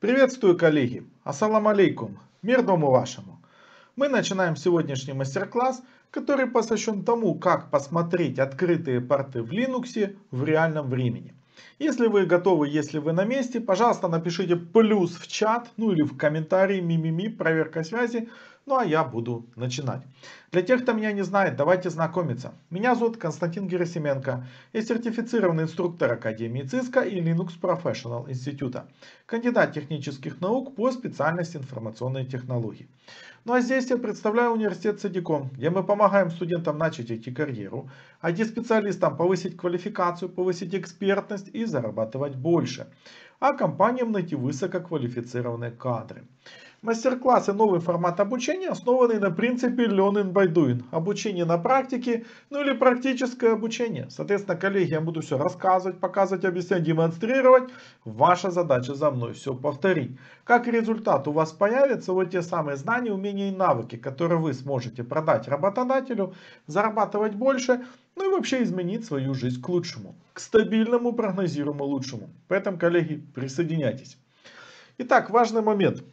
Приветствую, коллеги! Ассалам алейкум! Мир дому вашему! Мы начинаем сегодняшний мастер-класс, который посвящен тому, как посмотреть открытые порты в Linux в реальном времени. Если вы готовы, если вы на месте, пожалуйста, напишите плюс в чат, ну или в комментарии, мимими, проверка связи. Ну а я буду начинать. Для тех, кто меня не знает, давайте знакомиться. Меня зовут Константин Герасименко. Я сертифицированный инструктор Академии ЦИСКО и Linux Professional Института. Кандидат технических наук по специальности информационные технологии. Ну а здесь я представляю университет Садиком, где мы помогаем студентам начать идти карьеру, а IT-специалистам повысить квалификацию, повысить экспертность и зарабатывать больше, а компаниям найти высококвалифицированные кадры. Мастер-классы – новый формат обучения, основанный на принципе Learning by Doing. Обучение на практике, ну или практическое обучение. Соответственно, коллеги, я буду все рассказывать, показывать, объяснять, демонстрировать. Ваша задача за мной все повторить. Как результат у вас появятся вот те самые знания, умения и навыки, которые вы сможете продать работодателю, зарабатывать больше, ну и вообще изменить свою жизнь к лучшему, к стабильному, прогнозируемому лучшему. Поэтому, коллеги, присоединяйтесь. Итак, важный момент –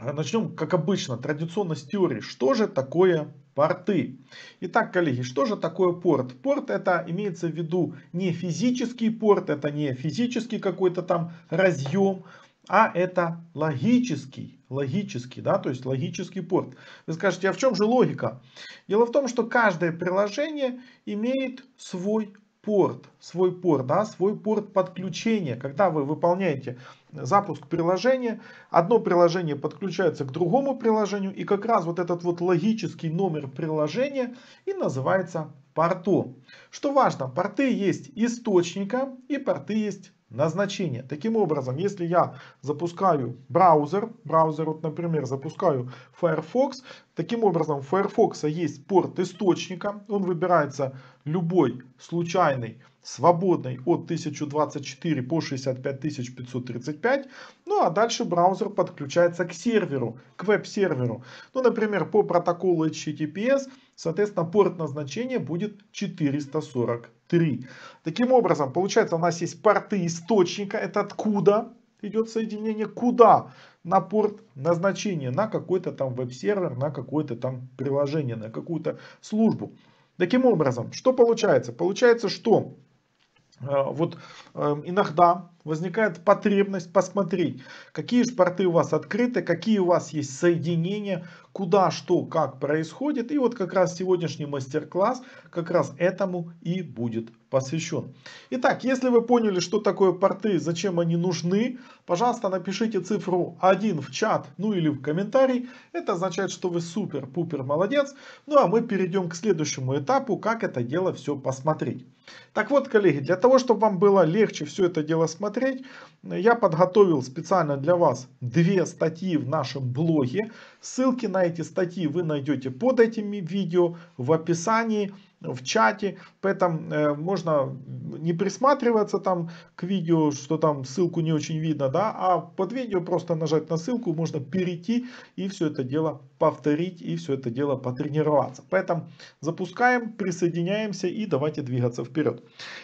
а, Начнем, как обычно, традиционно с теории. Что же такое порты? Итак, коллеги, что же такое порт? Порт это имеется в виду не физический порт, это не физический какой-то там разъем, а это логический, логический, да, то есть логический порт. Вы скажете, а в чем же логика? Дело в том, что каждое приложение имеет свой порт, свой порт, да, свой порт подключения. Когда вы выполняете запуск приложения, одно приложение подключается к другому приложению, и как раз вот этот вот логический номер приложения и называется портом. Что важно, порты есть источника и порты есть назначение. Таким образом, если я запускаю браузер, браузер, вот, например, запускаю Firefox, таким образом, у Firefox есть порт источника, он выбирается любой случайный, свободный от 1024 по 65535, ну а дальше браузер подключается к серверу, к веб-серверу. Ну, например, по протоколу HTTPS, соответственно, порт назначения будет 440 3. Таким образом, получается, у нас есть порты источника. Это откуда идет соединение? Куда? На порт назначения, на какой-то там веб-сервер, на какое-то там приложение, на какую-то службу. Таким образом, что получается? Получается, что э, вот э, иногда возникает потребность посмотреть, какие же у вас открыты, какие у вас есть соединения, куда, что, как происходит. И вот как раз сегодняшний мастер-класс как раз этому и будет посвящен. Итак, если вы поняли, что такое порты, зачем они нужны, пожалуйста, напишите цифру 1 в чат, ну или в комментарий. Это означает, что вы супер-пупер молодец. Ну а мы перейдем к следующему этапу, как это дело все посмотреть. Так вот, коллеги, для того, чтобы вам было легче все это дело смотреть, посмотреть. Я подготовил специально для вас две статьи в нашем блоге. Ссылки на эти статьи вы найдете под этими видео, в описании, в чате. Поэтому э, можно не присматриваться там к видео, что там ссылку не очень видно, да, а под видео просто нажать на ссылку, можно перейти и все это дело повторить и все это дело потренироваться. Поэтому запускаем, присоединяемся и давайте двигаться вперед.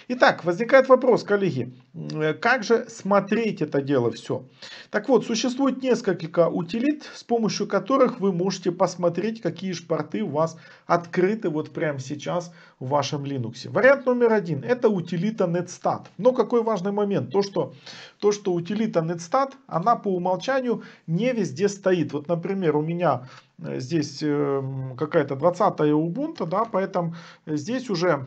Итак, возникает вопрос, коллеги, э, как же смотреть это дело все? Так вот, существует несколько утилит, с помощью которых вы можете посмотреть, какие шпорты у вас открыты вот прямо сейчас в вашем Linux. Linux. Вариант номер один – это утилита netstat. Но какой важный момент? То что, то, что утилита netstat, она по умолчанию не везде стоит. Вот, например, у меня э, здесь э, какая-то 20-я Ubuntu, да, поэтому здесь уже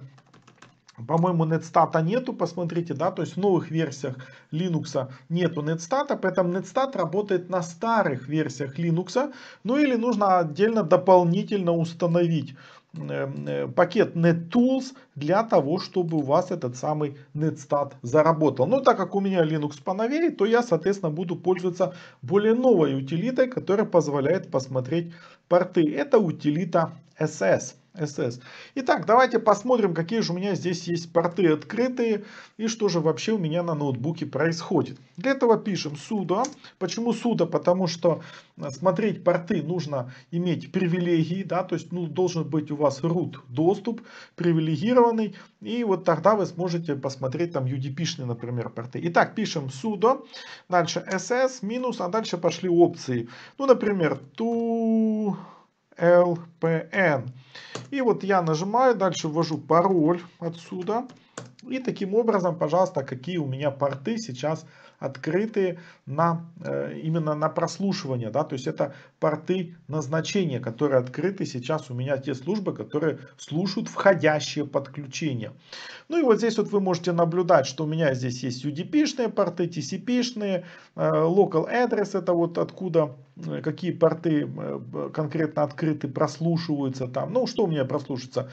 по-моему, нетстата нету, посмотрите, да, то есть в новых версиях Linux нету нетстата, поэтому нетстат работает на старых версиях Linux, ну или нужно отдельно дополнительно установить Э, э, пакет NetTools для того, чтобы у вас этот самый NetStat заработал. Но так как у меня Linux поновее, то я, соответственно, буду пользоваться более новой утилитой, которая позволяет посмотреть порты. Это утилита SS. SS. Итак, давайте посмотрим, какие же у меня здесь есть порты открытые и что же вообще у меня на ноутбуке происходит. Для этого пишем sudo. Почему sudo? Потому что э, смотреть порты нужно иметь привилегии, да, то есть ну, должен быть у вас root доступ привилегированный, и вот тогда вы сможете посмотреть там UDP-шные, например, порты. Итак, пишем sudo, дальше ss, минус, а дальше пошли опции. Ну, например, to LPN. И вот я нажимаю, дальше ввожу пароль отсюда. И таким образом, пожалуйста, какие у меня порты сейчас открыты на, э, именно на прослушивание. Да? То есть это порты назначения, которые открыты сейчас у меня те службы, которые слушают входящие подключения. Ну и вот здесь вот вы можете наблюдать, что у меня здесь есть UDP-шные порты, TCP-шные, э, local address, это вот откуда ну, какие порты э, конкретно открыты, прослушиваются там. Ну, что у меня прослушается?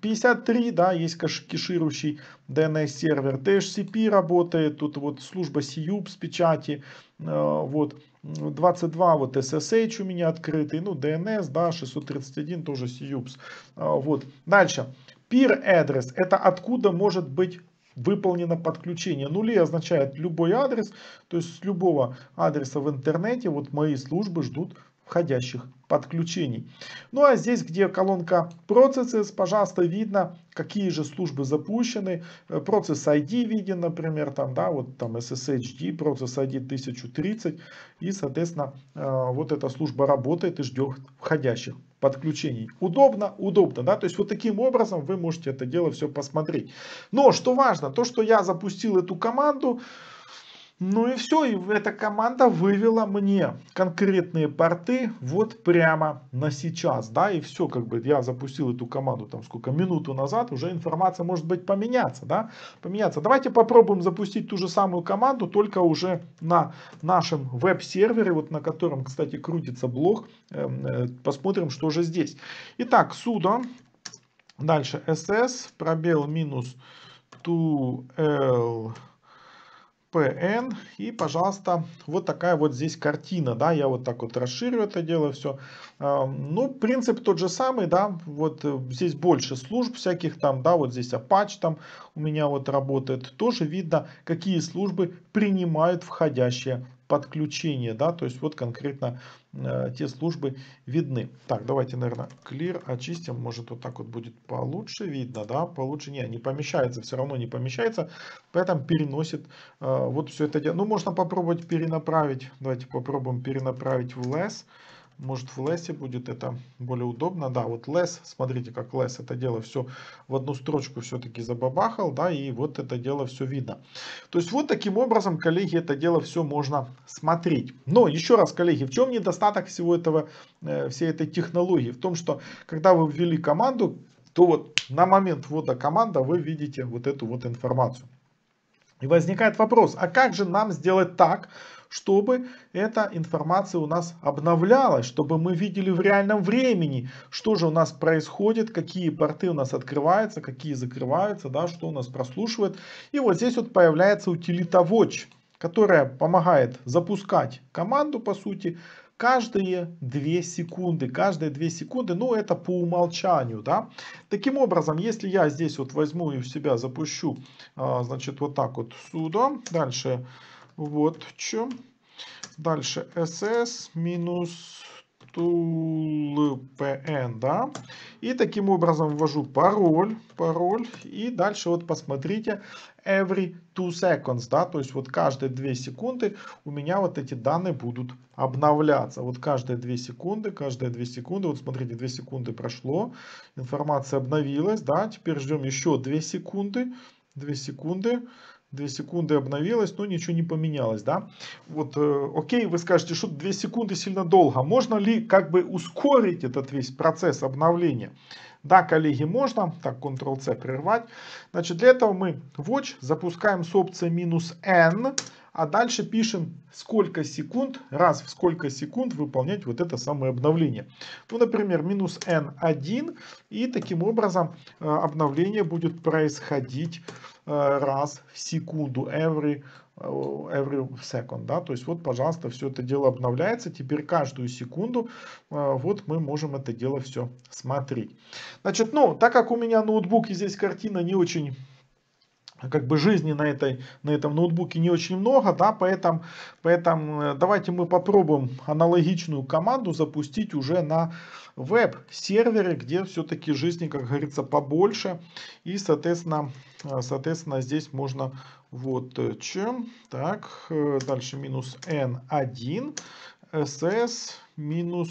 53, да, есть кеширующий DNS-сервер. DHCP работает, тут вот служба CUP с печати, э, вот. 22 вот SSH у меня открытый, ну DNS, да, 631 тоже CUPS. Э, вот. Дальше. Peer address это откуда может быть выполнено подключение нулей, означает любой адрес, то есть с любого адреса в интернете вот мои службы ждут входящих подключений. Ну а здесь, где колонка Processes, пожалуйста, видно, какие же службы запущены. Э, процесс ID виден, например, там, да, вот там SSHD, процесс ID 1030. И, соответственно, э, вот эта служба работает и ждет входящих подключений. Удобно, удобно, да, то есть вот таким образом вы можете это дело все посмотреть. Но что важно, то, что я запустил эту команду, ну и все, и эта команда вывела мне конкретные порты вот прямо на сейчас, да, и все, как бы я запустил эту команду там сколько, минуту назад, уже информация может быть поменяться, да, поменяться. Давайте попробуем запустить ту же самую команду, только уже на нашем веб-сервере, вот на котором, кстати, крутится блог, эм, э, посмотрим, что же здесь. Итак, sudo, дальше ss, пробел минус 2l PN. И, пожалуйста, вот такая вот здесь картина. Да, я вот так вот расширю это дело все. Ну, принцип тот же самый, да, вот э, здесь больше служб всяких там, да, вот здесь Apache там у меня вот работает. Тоже видно, какие службы принимают входящие подключения, да, то есть вот конкретно э, те службы видны. Так, давайте, наверное, clear очистим, может вот так вот будет получше видно, да, получше, не, не помещается, все равно не помещается, поэтому переносит э, вот все это дело. Ну, можно попробовать перенаправить, давайте попробуем перенаправить в less, может в лесе будет это более удобно. Да, вот Less, смотрите, как Less это дело все в одну строчку все-таки забабахал, да, и вот это дело все видно. То есть вот таким образом, коллеги, это дело все можно смотреть. Но еще раз, коллеги, в чем недостаток всего этого, э, всей этой технологии? В том, что когда вы ввели команду, то вот на момент ввода команда вы видите вот эту вот информацию. И возникает вопрос, а как же нам сделать так, чтобы эта информация у нас обновлялась, чтобы мы видели в реальном времени, что же у нас происходит, какие порты у нас открываются, какие закрываются, да, что у нас прослушивает. И вот здесь вот появляется утилита Watch, которая помогает запускать команду, по сути, каждые 2 секунды. Каждые 2 секунды, ну это по умолчанию, да. Таким образом, если я здесь вот возьму и в себя запущу, а, значит, вот так вот сюда, дальше вот в чем. Дальше SS минус toolpn, да. И таким образом ввожу пароль, пароль. И дальше вот посмотрите, every two seconds, да, то есть вот каждые 2 секунды у меня вот эти данные будут обновляться. Вот каждые 2 секунды, каждые 2 секунды, вот смотрите, 2 секунды прошло, информация обновилась, да, теперь ждем еще 2 секунды, 2 секунды, 2 секунды обновилось, но ничего не поменялось, да? Вот, э, окей, вы скажете, что 2 секунды сильно долго. А можно ли как бы ускорить этот весь процесс обновления? Да, коллеги, можно. Так, Ctrl-C прервать. Значит, для этого мы Watch запускаем с опцией минус N. А дальше пишем, сколько секунд, раз в сколько секунд выполнять вот это самое обновление. Ну, например, минус n1, и таким образом э, обновление будет происходить э, раз в секунду, every, э, every second, да, то есть вот, пожалуйста, все это дело обновляется, теперь каждую секунду вот мы можем это дело все смотреть. Значит, ну, так как у меня ноутбук и здесь картина не очень как бы жизни на, этой, на этом ноутбуке не очень много, да, поэтому, поэтому э, давайте мы попробуем аналогичную команду запустить уже на веб-сервере, где все-таки жизни, как говорится, побольше. И, соответственно, э, соответственно здесь можно вот э, чем. Так, дальше минус n1, ss минус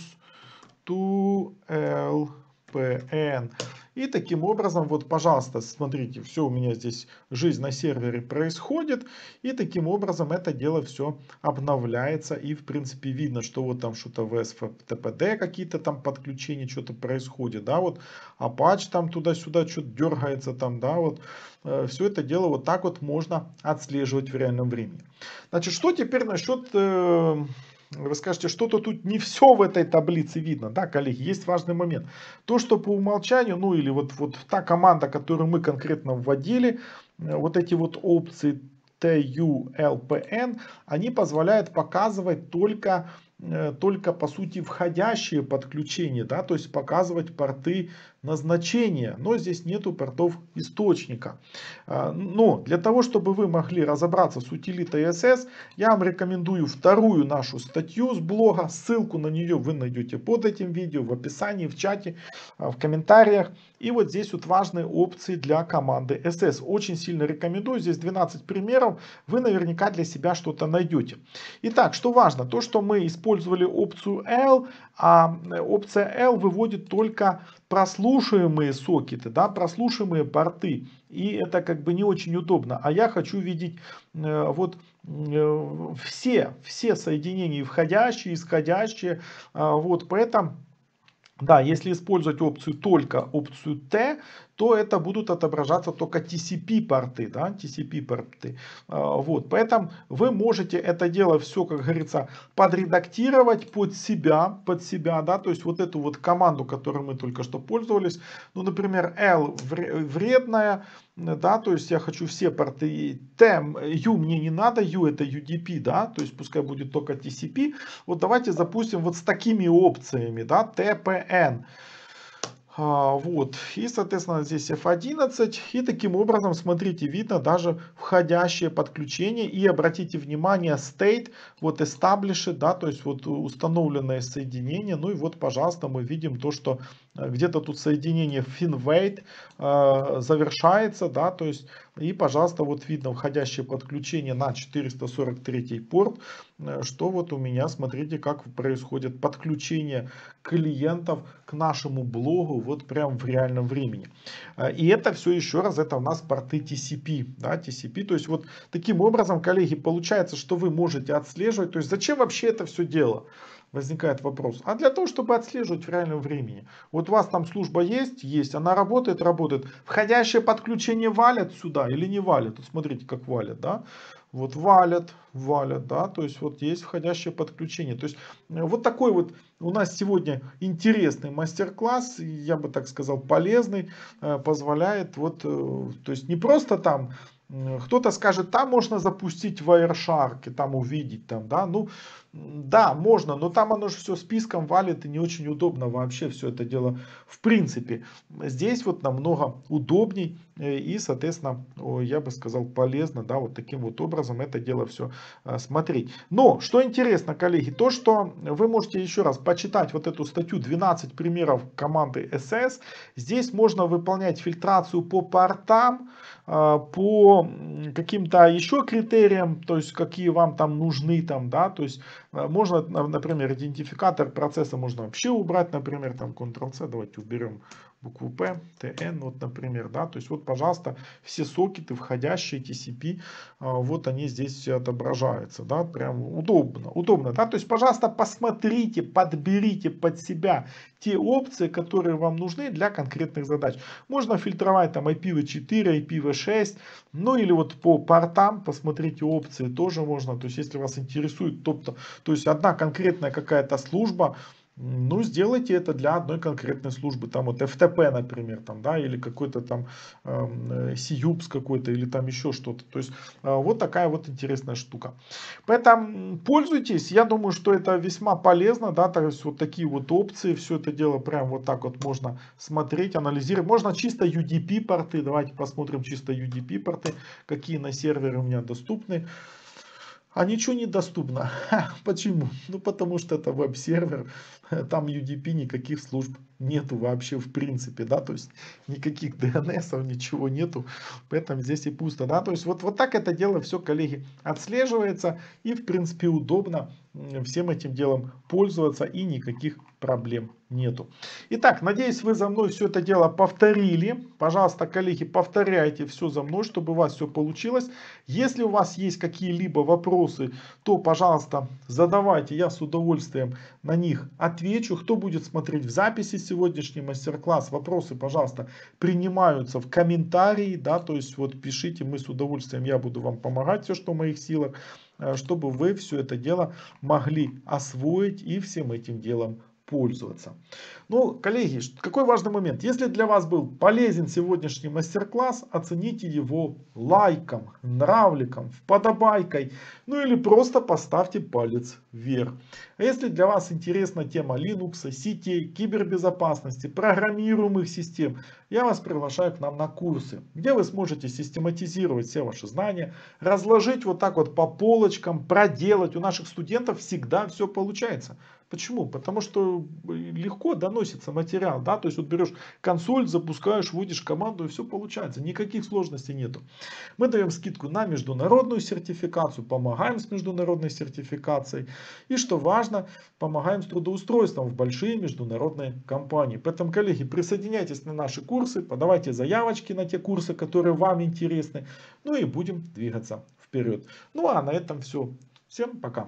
2lpn. И таким образом, вот, пожалуйста, смотрите, все у меня здесь, жизнь на сервере происходит. И таким образом это дело все обновляется. И, в принципе, видно, что вот там что-то в SFTPD, какие-то там подключения, что-то происходит. Да, вот Apache а там туда-сюда что-то дергается там, да, вот. Э, все это дело вот так вот можно отслеживать в реальном времени. Значит, что теперь насчет э, вы скажете, что-то тут не все в этой таблице видно. Да, коллеги, есть важный момент. То, что по умолчанию, ну или вот, вот та команда, которую мы конкретно вводили, э, вот эти вот опции TULPN, они позволяют показывать только э, только по сути входящие подключения, да, то есть показывать порты назначения, но здесь нету портов источника. А, но для того, чтобы вы могли разобраться с утилитой SS, я вам рекомендую вторую нашу статью с блога. Ссылку на нее вы найдете под этим видео, в описании, в чате, а, в комментариях. И вот здесь вот важные опции для команды SS. Очень сильно рекомендую. Здесь 12 примеров. Вы наверняка для себя что-то найдете. Итак, что важно? То, что мы использовали опцию L, а э, опция L выводит только прослушиваемые сокеты, да, прослушиваемые порты. И это как бы не очень удобно. А я хочу видеть э, вот э, все, все соединения, входящие, исходящие. Э, вот поэтому... Да, если использовать опцию только опцию T то это будут отображаться только TCP-порты, да, TCP-порты. А, вот, поэтому вы можете это дело все, как говорится, подредактировать под себя, под себя, да, то есть вот эту вот команду, которой мы только что пользовались, ну, например, L вредная, да, то есть я хочу все порты, тем, U мне не надо, U это UDP, да, то есть пускай будет только TCP, вот давайте запустим вот с такими опциями, да, TPN, а, вот. И, соответственно, здесь F11. И таким образом, смотрите, видно даже входящее подключение. И обратите внимание, state, вот established, да, то есть вот установленное соединение. Ну и вот, пожалуйста, мы видим то, что где-то тут соединение FinWait э, завершается, да, то есть, и, пожалуйста, вот видно входящее подключение на 443 порт, э, что вот у меня, смотрите, как происходит подключение клиентов к нашему блогу вот прям в реальном времени. А, и это все еще раз, это у нас порты TCP, да, TCP, то есть вот таким образом, коллеги, получается, что вы можете отслеживать, то есть зачем вообще это все дело? возникает вопрос. А для того, чтобы отслеживать в реальном времени. Вот у вас там служба есть? Есть. Она работает? Работает. Входящее подключение валят сюда или не валят? Вот смотрите, как валят, да? Вот валят, валят, да, то есть вот есть входящее подключение. То есть э, вот такой вот у нас сегодня интересный мастер-класс, я бы так сказал полезный, э, позволяет вот, э, то есть не просто там Э, кто-то скажет, там можно запустить в Wireshark и там увидеть, там, да, ну, да, можно, но там оно же все списком валит и не очень удобно вообще все это дело. В принципе, здесь вот намного удобней Э, и, соответственно, я бы сказал, полезно, да, вот таким вот образом это дело все э, смотреть. Но, что интересно, коллеги, то, что вы можете еще раз почитать вот эту статью 12 примеров команды SS. Здесь можно выполнять фильтрацию по портам, э, по каким-то еще критериям, то есть какие вам там нужны, там, да, то есть можно, например, идентификатор процесса можно вообще убрать, например, там Ctrl-C, давайте уберем букву P, TN, вот, например, да, то есть вот, пожалуйста, все сокеты, входящие TCP, а, вот они здесь все отображаются, да, прям удобно, удобно, да, то есть, пожалуйста, посмотрите, подберите под себя те опции, которые вам нужны для конкретных задач. Можно фильтровать там IPv4, IPv6, ну или вот по портам посмотрите опции тоже можно, то есть, если вас интересует, то, то, то есть, одна конкретная какая-то служба, ну, сделайте это для одной конкретной службы, там вот FTP, например, там, да, или какой-то там эм, э, CUPS какой-то, или там еще что-то. То есть, э, вот такая вот интересная штука. Поэтому пользуйтесь, я думаю, что это весьма полезно, да, то есть, вот такие вот опции, все это дело прям вот так вот можно смотреть, анализировать. Можно чисто UDP порты, давайте посмотрим чисто UDP порты, какие на сервере у меня доступны. А ничего не доступно. Почему? Ну, потому что это веб-сервер. там UDP никаких служб нету вообще в принципе, да, то есть никаких DNS, ничего нету, поэтому здесь и пусто, да, то есть вот, вот так это дело все, коллеги, отслеживается и в принципе удобно всем этим делом пользоваться и никаких проблем нету. Итак, надеюсь, вы за мной все это дело повторили. Пожалуйста, коллеги, повторяйте все за мной, чтобы у вас все получилось. Если у вас есть какие-либо вопросы, то, пожалуйста, задавайте. Я с удовольствием на них отвечу отвечу. Кто будет смотреть в записи сегодняшний мастер-класс, вопросы, пожалуйста, принимаются в комментарии, да, то есть вот пишите, мы с удовольствием, я буду вам помогать, все, что в моих силах, э, чтобы вы все это дело могли освоить и всем этим делом пользоваться. Ну, коллеги, какой важный момент. Если для вас был полезен сегодняшний мастер-класс, оцените его лайком, нравликом, подобайкой, ну или просто поставьте палец вверх. А если для вас интересна тема Linux, сетей, кибербезопасности, программируемых систем, я вас приглашаю к нам на курсы, где вы сможете систематизировать все ваши знания, разложить вот так вот по полочкам, проделать. У наших студентов всегда все получается. Почему? Потому что э, легко доносится материал, да, то есть вот берешь консоль, запускаешь, вводишь команду и все получается, никаких сложностей нету. Мы даем скидку на международную сертификацию, помогаем с международной сертификацией и, что важно, помогаем с трудоустройством в большие международные компании. Поэтому, коллеги, присоединяйтесь на наши курсы, подавайте заявочки на те курсы, которые вам интересны, ну и будем двигаться вперед. Ну а на этом все. Всем пока!